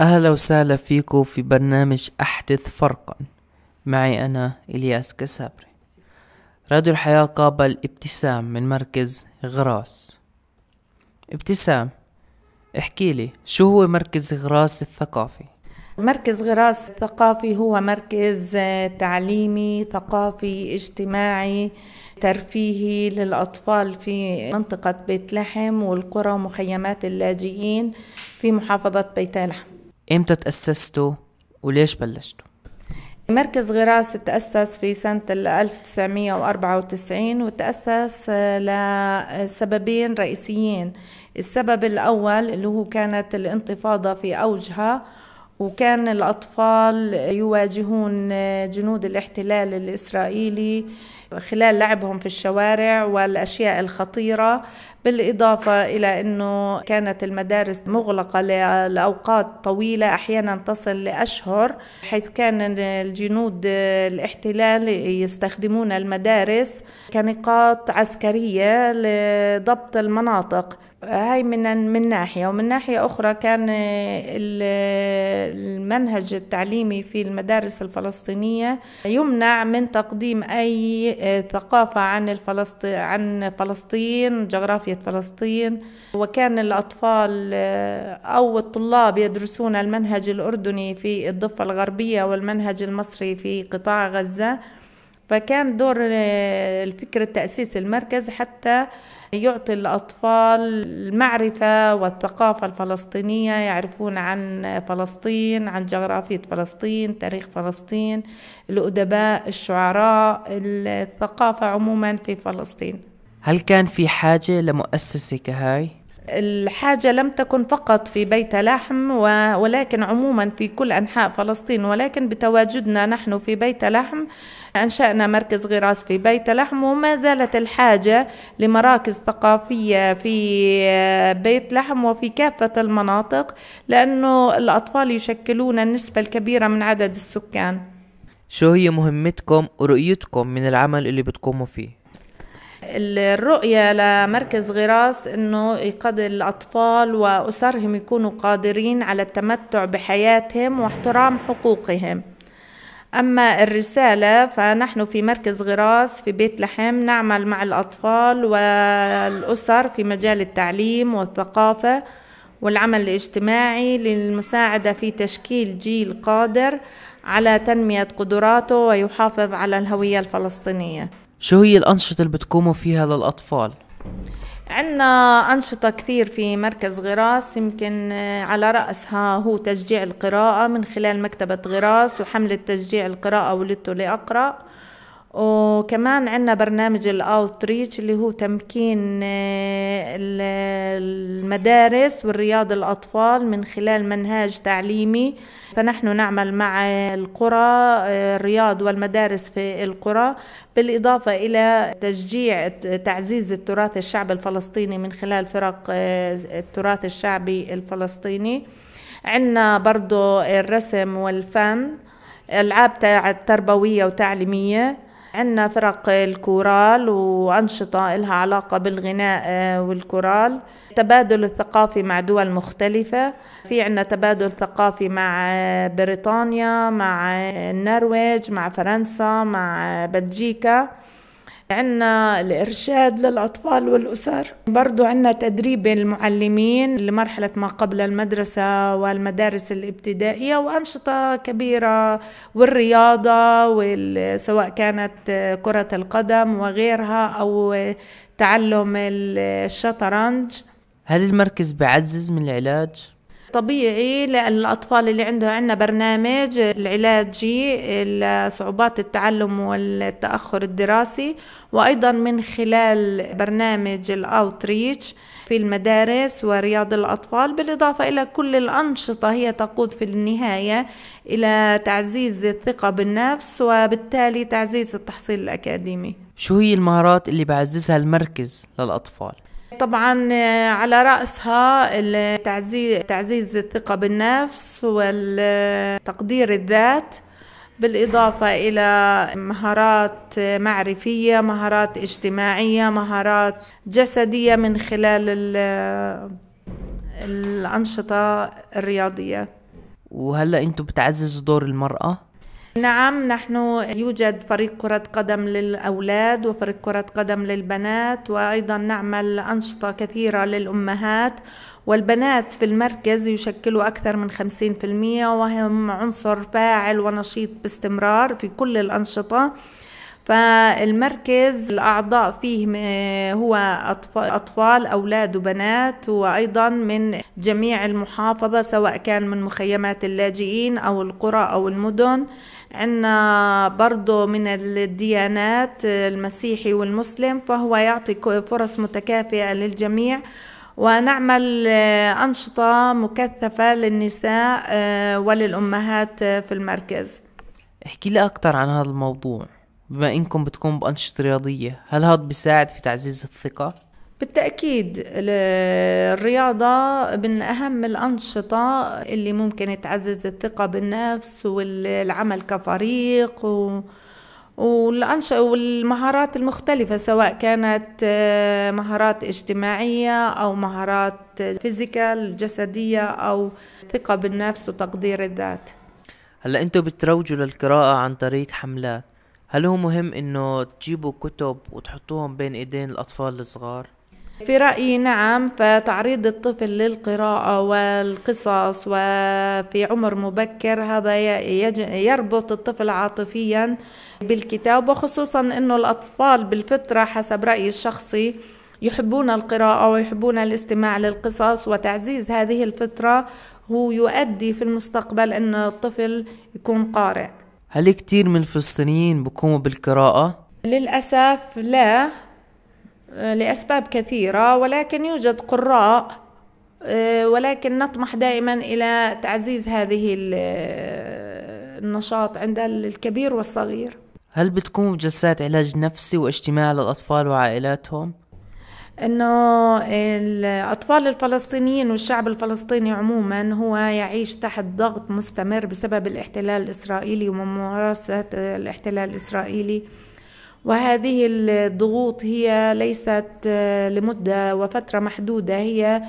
أهلا وسهلا فيكم في برنامج أحدث فرقا معي أنا إلياس كسابري راديو الحياة قابل ابتسام من مركز غراس ابتسام احكي لي شو هو مركز غراس الثقافي مركز غراس الثقافي هو مركز آه، تعليمي ثقافي اجتماعي ترفيهي للأطفال في منطقة بيت لحم والقرى ومخيمات اللاجئين في محافظة بيت لحم امتى تأسستوا وليش بلشتوا؟ مركز غراس تأسس في سنة 1994 وتأسس لسببين رئيسيين السبب الأول اللي هو كانت الانتفاضة في أوجها وكان الأطفال يواجهون جنود الاحتلال الإسرائيلي خلال لعبهم في الشوارع والأشياء الخطيرة بالإضافة إلى أنه كانت المدارس مغلقة لأوقات طويلة أحيانا تصل لأشهر حيث كان الجنود الاحتلال يستخدمون المدارس كنقاط عسكرية لضبط المناطق هاي من من ناحية ومن ناحية أخرى كان آه، آه، المنهج التعليمي في المدارس الفلسطينية يمنع من تقديم أي آه، ثقافة عن الفلسط عن فلسطين جغرافية فلسطين وكان الأطفال أو الطلاب يدرسون المنهج الأردني في الضفة الغربية والمنهج المصري في قطاع غزة فكان دور الفكرة تأسيس المركز حتى يعطي الأطفال المعرفة والثقافة الفلسطينية يعرفون عن فلسطين عن جغرافية فلسطين تاريخ فلسطين الأدباء الشعراء الثقافة عموما في فلسطين هل كان في حاجة لمؤسسة كهاي؟ الحاجة لم تكن فقط في بيت لحم ولكن عموما في كل أنحاء فلسطين ولكن بتواجدنا نحن في بيت لحم أنشأنا مركز غراس في بيت لحم وما زالت الحاجة لمراكز ثقافية في بيت لحم وفي كافة المناطق لأنه الأطفال يشكلون النسبة الكبيرة من عدد السكان شو هي مهمتكم ورؤيتكم من العمل اللي بتقوموا فيه؟ الرؤية لمركز غراس أنه يقضي الأطفال وأسرهم يكونوا قادرين على التمتع بحياتهم واحترام حقوقهم أما الرسالة فنحن في مركز غراس في بيت لحم نعمل مع الأطفال والأسر في مجال التعليم والثقافة والعمل الاجتماعي للمساعدة في تشكيل جيل قادر على تنمية قدراته ويحافظ على الهوية الفلسطينية شو هي الأنشطة اللي بتقوموا فيها للأطفال؟ عندنا أنشطة كثير في مركز غراس يمكن آه، على رأسها هو تشجيع القراءة من خلال مكتبة غراس وحملة تشجيع القراءة ولدت لأقرأ وكمان عندنا برنامج الاوتريتش اللي هو تمكين آه، المدارس والرياض الاطفال من خلال منهاج تعليمي فنحن نعمل مع القرى آه، الرياض والمدارس في القرى بالاضافه الى تشجيع تعزيز التراث الشعبي الفلسطيني من خلال فرق آه، التراث الشعبي الفلسطيني عندنا برضه الرسم والفن العاب تربويه وتعليميه عندنا فرق الكورال وأنشطة لها علاقة بالغناء آه، والكورال تبادل الثقافي مع دول مختلفة في عندنا تبادل ثقافي مع آه، بريطانيا مع آه، النرويج مع فرنسا مع بلجيكا عندنا الإرشاد للأطفال والأسر برضو عندنا تدريب المعلمين لمرحلة ما قبل المدرسة والمدارس الابتدائية وأنشطة كبيرة والرياضة وال... سواء كانت كرة القدم وغيرها أو تعلم الشطرنج هل المركز بعزز من العلاج؟ طبيعي للأطفال اللي عنده عندنا برنامج العلاجي لصعوبات التعلم والتأخر الدراسي وأيضا من خلال برنامج الأوتريتش في المدارس ورياض الأطفال بالإضافة إلى كل الأنشطة هي تقود في النهاية إلى تعزيز الثقة بالنفس وبالتالي تعزيز التحصيل الأكاديمي شو هي المهارات اللي بعززها المركز للأطفال؟ طبعا آه، على رأسها تعزيز, تعزيز الثقة بالنفس والتقدير الذات بالإضافة إلى مهارات معرفية مهارات اجتماعية مهارات جسدية من خلال الأنشطة الرياضية وهلأ انتم بتعززوا دور المرأة نعم نحن يوجد فريق كرة قدم للأولاد وفريق كرة قدم للبنات وأيضا نعمل أنشطة كثيرة للأمهات والبنات في المركز يشكلوا أكثر من 50% وهم عنصر فاعل ونشيط باستمرار في كل الأنشطة فالمركز الأعضاء فيه هو أطفال أولاد وبنات وأيضا من جميع المحافظة سواء كان من مخيمات اللاجئين أو القرى أو المدن عندنا برضه من الديانات المسيحي والمسلم فهو يعطي فرص متكافئة للجميع ونعمل آه، أنشطة مكثفة للنساء آه، وللأمهات آه، في المركز احكي لي أكثر عن هذا الموضوع بما انكم بتقوموا بانشطه رياضيه هل هذا بيساعد في تعزيز الثقه بالتأكيد الرياضة من أهم الأنشطة اللي ممكن تعزز الثقة بالنفس والعمل كفريق و... والأنشطة والمهارات المختلفة سواء كانت آه، مهارات اجتماعية أو مهارات فيزيكال جسدية أو ثقة بالنفس وتقدير الذات هلا أنتوا بتروجوا للقراءة عن طريق حملات هل هو مهم انه تجيبوا كتب وتحطوهم بين ايدين الاطفال الصغار في رأيي نعم فتعريض الطفل للقراءة والقصص وفي عمر مبكر هذا يربط الطفل عاطفيا بالكتاب وخصوصا أنه الأطفال بالفطرة حسب رأيي الشخصي يحبون القراءة ويحبون الاستماع للقصص وتعزيز هذه الفطرة هو يؤدي في المستقبل أن الطفل يكون قارئ هل كتير من الفلسطينيين بقوموا بالقراءة؟ للأسف لا لأسباب كثيرة ولكن يوجد قراء آه، ولكن نطمح دائما إلى تعزيز هذه آه، النشاط عند الكبير والصغير هل بتقوموا بجلسات علاج نفسي واجتماع للأطفال وعائلاتهم؟ انه الاطفال الفلسطينيين والشعب الفلسطيني عموما هو يعيش تحت ضغط مستمر بسبب الاحتلال الاسرائيلي وممارسه الاحتلال الاسرائيلي وهذه الضغوط هي ليست آه، لمده وفتره محدوده هي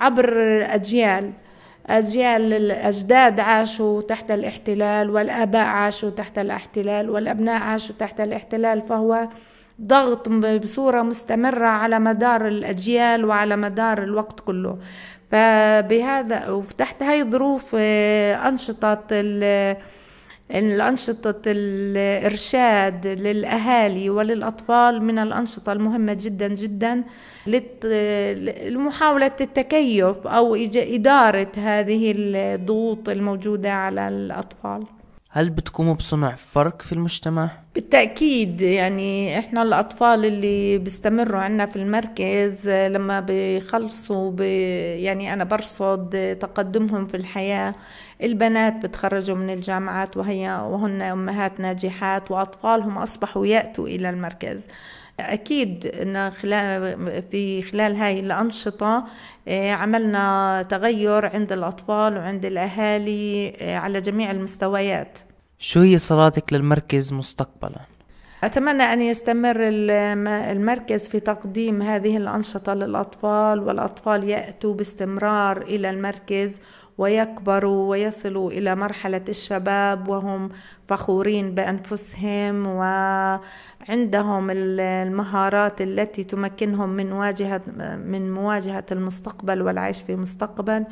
عبر اجيال أجيال الأجداد عاشوا تحت الاحتلال والآباء عاشوا تحت الاحتلال والأبناء عاشوا تحت الاحتلال فهو ضغط بصورة مستمرة على مدار الأجيال وعلى مدار الوقت كله فبهذا وتحت هاي الظروف آه، أنشطة الأنشطة الإرشاد للأهالي وللأطفال من الأنشطة المهمة جدا جدا لمحاولة التكيف أو إدارة هذه الضغوط الموجودة على الأطفال هل بتقوموا بصنع فرق في المجتمع؟ بالتأكيد يعني إحنا الأطفال اللي بيستمروا عنا في المركز آه، لما بيخلصوا ب... يعني أنا برصد تقدمهم في الحياة البنات بتخرجوا من الجامعات وهي وهن أمهات ناجحات وأطفالهم أصبحوا يأتوا إلى المركز أكيد إن خلال في خلال هاي الأنشطة آه، عملنا تغير عند الأطفال وعند الأهالي آه، على جميع المستويات شو هي صلاتك للمركز مستقبلا؟ أتمنى أن يستمر المركز في تقديم هذه الأنشطة للأطفال والأطفال يأتوا باستمرار إلى المركز ويكبروا ويصلوا إلى مرحلة الشباب وهم فخورين بأنفسهم وعندهم المهارات التي تمكنهم من مواجهة من مواجهة المستقبل والعيش في مستقبل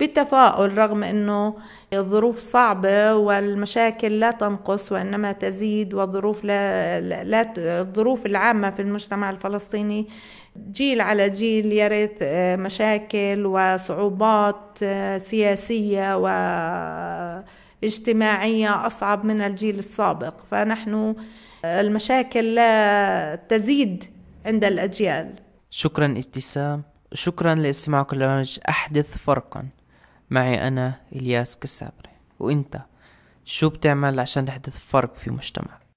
بالتفاؤل رغم أنه الظروف صعبة والمشاكل لا تنقص وإنما تزيد والظروف لا, لا الظروف العامة في المجتمع الفلسطيني جيل على جيل يرث آه، مشاكل وصعوبات آه، سياسية و آه، اجتماعية أصعب من الجيل السابق فنحن المشاكل لا تزيد عند الأجيال شكرا ابتسام شكرا لاستماعكم لبرنامج أحدث فرقا معي أنا إلياس كسابري وإنت شو بتعمل عشان تحدث فرق في مجتمعك